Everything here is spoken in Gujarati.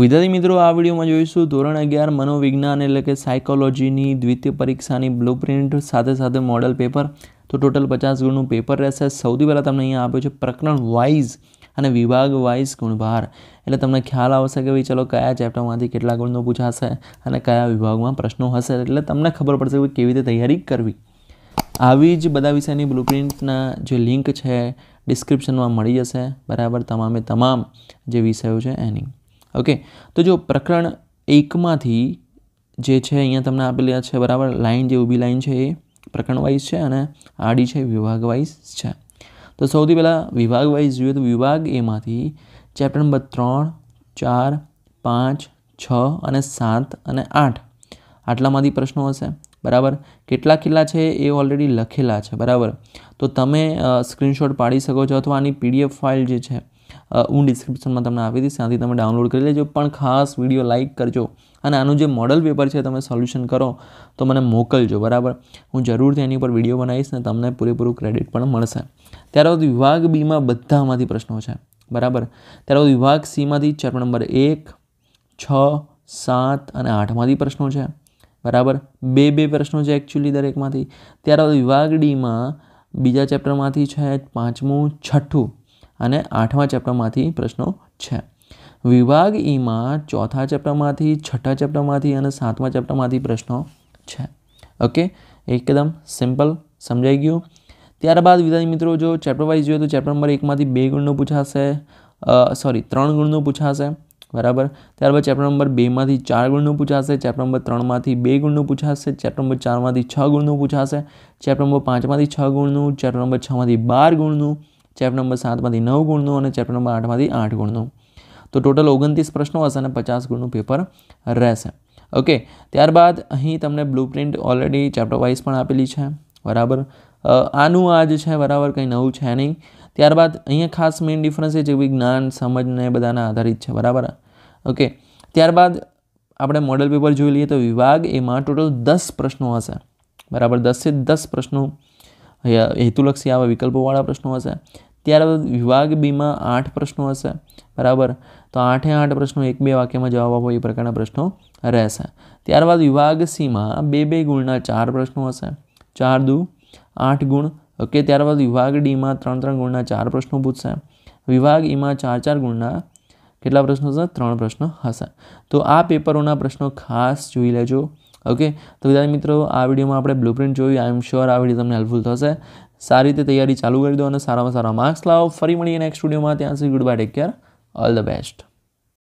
વિદ્યાર્થી મિત્રો આ વિડીયોમાં જોઈશું ધોરણ અગિયાર મનોવિજ્ઞાન એટલે કે સાયકોલોજીની દ્વિતીય પરીક્ષાની બ્લુપ્રિન્ટ સાથે સાથે મોડલ પેપર તો ટોટલ પચાસ ગુણનું પેપર રહેશે સૌથી પહેલાં તમને અહીંયા આપ્યું છે પ્રકરણ વાઇઝ અને વિભાગ વાઇઝ ગુણભાર એટલે તમને ખ્યાલ આવશે કે ભાઈ ચલો કયા ચેપ્ટરમાંથી કેટલા ગુણનો પૂછાશે અને કયા વિભાગમાં પ્રશ્નો હશે એટલે તમને ખબર પડશે કે કેવી રીતે તૈયારી કરવી આવી જ બધા વિષયની બ્લુપ્રિન્ટના જે લિંક છે ડિસ્ક્રિપ્શનમાં મળી જશે બરાબર તમામે તમામ જે વિષયો છે એની ઓકે તો જો પ્રકરણ એકમાંથી જે છે અહીંયા તમને આપેલા છે બરાબર લાઇન જે ઊભી લાઇન છે એ પ્રકરણ વાઇઝ છે અને આડી છે વિભાગ વાઇઝ છે તો સૌથી પહેલાં વિભાગ વાઇઝ જોઈએ તો વિભાગ એમાંથી ચેપ્ટર નંબર ત્રણ ચાર પાંચ છ અને સાત અને આઠ આટલામાંથી પ્રશ્નો હશે બરાબર કેટલા કિલ્લા છે એ ઓલરેડી લખેલા છે બરાબર તો તમે સ્ક્રીનશોટ પાડી શકો છો અથવા આની પીડીએફ ફાઇલ જે છે હું ડિસ્ક્રિપ્શનમાં તમને આપી દઈશ ત્યાંથી તમે ડાઉનલોડ કરી લેજો પણ ખાસ વિડીયો લાઇક કરજો અને આનું જે મોડલ પેપર છે તમે સોલ્યુશન કરો તો મને મોકલજો બરાબર હું જરૂરથી એની ઉપર વિડીયો બનાવીશ ને તમને પૂરેપૂરું ક્રેડિટ પણ મળશે ત્યારબાદ વિભાગ બીમાં બધામાંથી પ્રશ્નો છે બરાબર ત્યારબાદ વિભાગ સીમાંથી ચેપ્ટર નંબર એક છ સાત અને આઠમાંથી પ્રશ્નો છે બરાબર બે બે પ્રશ્નો છે એકચ્યુઅલી દરેકમાંથી ત્યારબાદ વિભાગ ડીમાં બીજા ચેપ્ટરમાંથી છે પાંચમું છઠ્ઠું અને આઠમા ચેપ્ટરમાંથી પ્રશ્નો છે વિભાગ ઈમાં ચોથા ચેપ્ટરમાંથી છઠ્ઠા ચેપ્ટરમાંથી અને સાતમા ચેપ્ટરમાંથી પ્રશ્નો છે ઓકે એકદમ સિમ્પલ સમજાઈ ગયું ત્યારબાદ વિદ્યાર્થી મિત્રો જો ચેપ્ટર વાઇઝ જોઈએ તો ચેપ્ટર નંબર એકમાંથી બે ગુણનું પૂછાશે સોરી ત્રણ ગુણનું પૂછાશે બરાબર ત્યારબાદ ચેપ્ટર નંબર બેમાંથી ચાર ગુણનું પૂછાશે ચેપ્ટર નંબર ત્રણમાંથી બે ગુણનું પૂછાશે ચેપ્ટર નંબર ચારમાંથી છ ગુણનું પૂછાશે ચેપ્ટર નંબર પાંચમાંથી છ ગુણનું ચેપ્ટર નંબર છમાંથી બાર ગુણનું ચેપ્ટર નંબર સાતમાંથી નવ ગુણનું અને ચેપ્ટર નંબર આઠમાંથી આઠ ગુણનું તો ટોટલ ઓગણત્રીસ પ્રશ્નો હશે અને પચાસ ગુણનું પેપર રહેશે ઓકે ત્યારબાદ અહીં તમને blueprint already chapter wise પણ આપેલી છે બરાબર આનું આ જ છે બરાબર કંઈ નવું છે નહીં ત્યારબાદ અહીંયા ખાસ મેઇન ડિફરન્સ એ છે જ્ઞાન સમજને બધાના આધારિત છે બરાબર ઓકે ત્યારબાદ આપણે મોડલ પેપર જોઈ લઈએ તો વિભાગ એમાં ટોટલ દસ પ્રશ્નો હશે બરાબર દસથી દસ પ્રશ્નો હેતુલક્ષી આવા વિકલ્પોવાળા પ્રશ્નો હશે ત્યારબાદ વિભાગ બીમાં આઠ પ્રશ્નો હશે બરાબર તો આઠે આઠ પ્રશ્નો એક બે વાક્યમાં જવાબ આપો એ પ્રકારના પ્રશ્નો રહેશે ત્યારબાદ વિભાગ સીમાં બે બે ગુણના ચાર પ્રશ્નો હશે ચાર દુ આઠ ગુણ ઓકે ત્યારબાદ વિભાગ ડીમાં ત્રણ ત્રણ ગુણના ચાર પ્રશ્નો પૂછશે વિભાગ ઈમાં ચાર ચાર ગુણના કેટલા પ્રશ્નો હશે ત્રણ પ્રશ્નો હશે તો આ પેપરોના પ્રશ્નો ખાસ જોઈ લેજો ઓકે તો વિદ્યાર્થી મિત્રો આ વિડીયોમાં આપણે બ્લુપ્રિન્ટ જોયું આઈ એમ શ્યોર આ વિડીયો તમને હેલ્પફુલ થશે સારી રીતે તૈયારી ચાલુ કરી દો અને સારામાં સારા માર્ક્સ લાવો ફરી મળીએ નેક્સ્ટ સ્ટુડિયોમાં ત્યાં સુધી goodbye take care all the best